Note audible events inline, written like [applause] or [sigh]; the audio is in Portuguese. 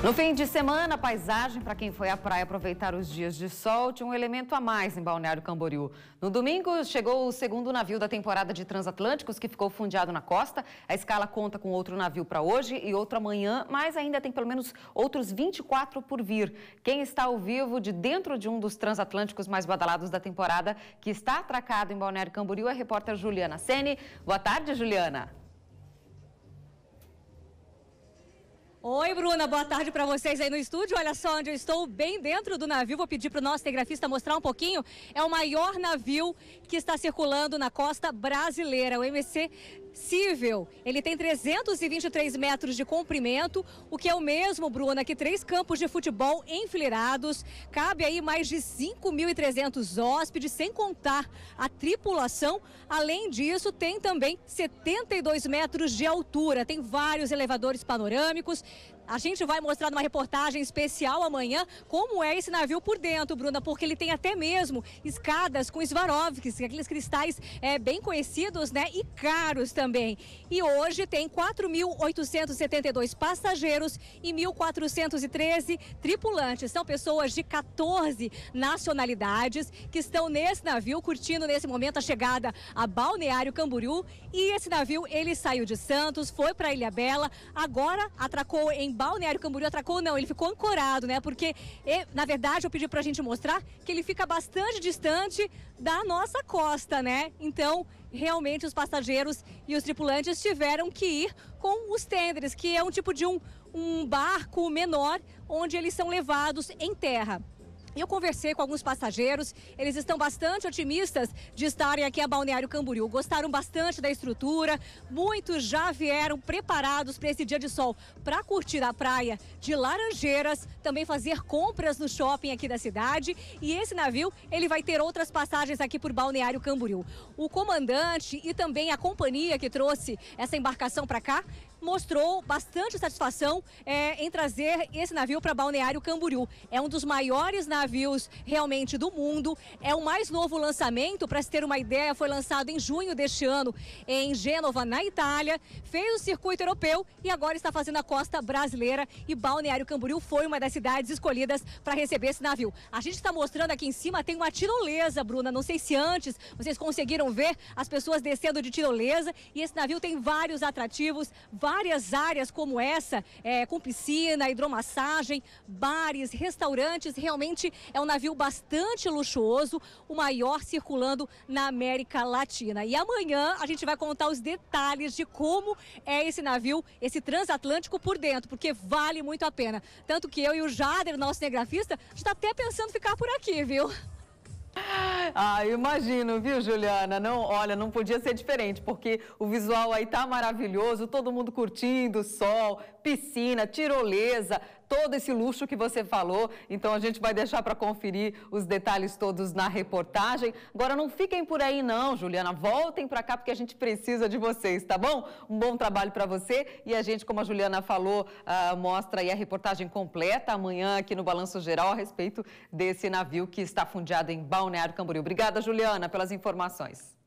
No fim de semana, a paisagem para quem foi à praia aproveitar os dias de sol tinha um elemento a mais em Balneário Camboriú. No domingo, chegou o segundo navio da temporada de transatlânticos que ficou fundeado na costa. A escala conta com outro navio para hoje e outro amanhã, mas ainda tem pelo menos outros 24 por vir. Quem está ao vivo de dentro de um dos transatlânticos mais badalados da temporada, que está atracado em Balneário Camboriú, é a repórter Juliana Sene. Boa tarde, Juliana. Oi, Bruna, boa tarde para vocês aí no estúdio. Olha só onde eu estou, bem dentro do navio. Vou pedir para o nosso telegrafista mostrar um pouquinho. É o maior navio que está circulando na costa brasileira, o MSC ele tem 323 metros de comprimento, o que é o mesmo, Bruna, que três campos de futebol enfileirados. Cabe aí mais de 5.300 hóspedes, sem contar a tripulação. Além disso, tem também 72 metros de altura. Tem vários elevadores panorâmicos, a gente vai mostrar numa reportagem especial amanhã como é esse navio por dentro, Bruna, porque ele tem até mesmo escadas com Swarovskis, aqueles cristais é, bem conhecidos né, e caros também. E hoje tem 4.872 passageiros e 1.413 tripulantes. São pessoas de 14 nacionalidades que estão nesse navio curtindo nesse momento a chegada a Balneário Camboriú. E esse navio ele saiu de Santos, foi para Ilha Bela, agora atracou em Balneário Camboriú atracou, não, ele ficou ancorado, né? Porque, na verdade, eu pedi pra gente mostrar que ele fica bastante distante da nossa costa, né? Então, realmente, os passageiros e os tripulantes tiveram que ir com os tenders, que é um tipo de um, um barco menor onde eles são levados em terra. Eu conversei com alguns passageiros, eles estão bastante otimistas de estarem aqui a Balneário Camboriú. Gostaram bastante da estrutura, muitos já vieram preparados para esse dia de sol, para curtir a praia de Laranjeiras, também fazer compras no shopping aqui da cidade. E esse navio, ele vai ter outras passagens aqui por Balneário Camboriú. O comandante e também a companhia que trouxe essa embarcação para cá mostrou bastante satisfação é, em trazer esse navio para Balneário Camboriú. É um dos maiores navios realmente do mundo, é o mais novo lançamento, para se ter uma ideia, foi lançado em junho deste ano em Gênova, na Itália, fez o circuito europeu e agora está fazendo a costa brasileira e Balneário Camboriú foi uma das cidades escolhidas para receber esse navio. A gente está mostrando aqui em cima, tem uma tirolesa, Bruna, não sei se antes vocês conseguiram ver as pessoas descendo de tirolesa e esse navio tem vários atrativos, vários várias áreas como essa, é, com piscina, hidromassagem, bares, restaurantes. Realmente é um navio bastante luxuoso, o maior circulando na América Latina. E amanhã a gente vai contar os detalhes de como é esse navio, esse transatlântico por dentro, porque vale muito a pena. Tanto que eu e o Jader, nosso cinegrafista, a gente está até pensando ficar por aqui, viu? [laughs] [laughs] Ah, imagino, viu, Juliana? Não, olha, não podia ser diferente, porque o visual aí tá maravilhoso, todo mundo curtindo, sol, piscina, tirolesa, todo esse luxo que você falou. Então a gente vai deixar para conferir os detalhes todos na reportagem. Agora não fiquem por aí não, Juliana, voltem para cá porque a gente precisa de vocês, tá bom? Um bom trabalho para você e a gente, como a Juliana falou, uh, mostra aí a reportagem completa amanhã aqui no Balanço Geral a respeito desse navio que está fundeado em Balneário Camboriú. Obrigada, Juliana, pelas informações.